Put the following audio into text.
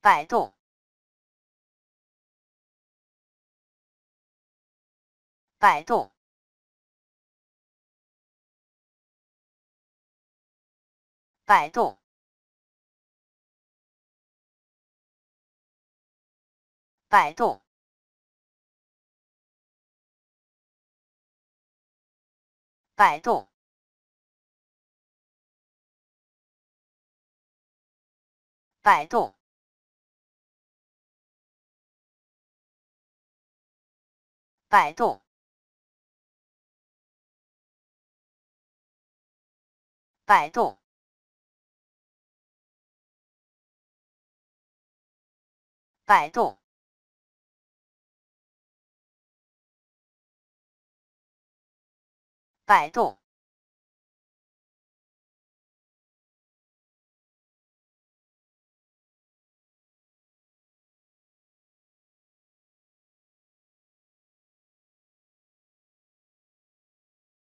摆动，摆动，摆动，摆动，摆动，摆动。摆动，摆动，摆动，摆动。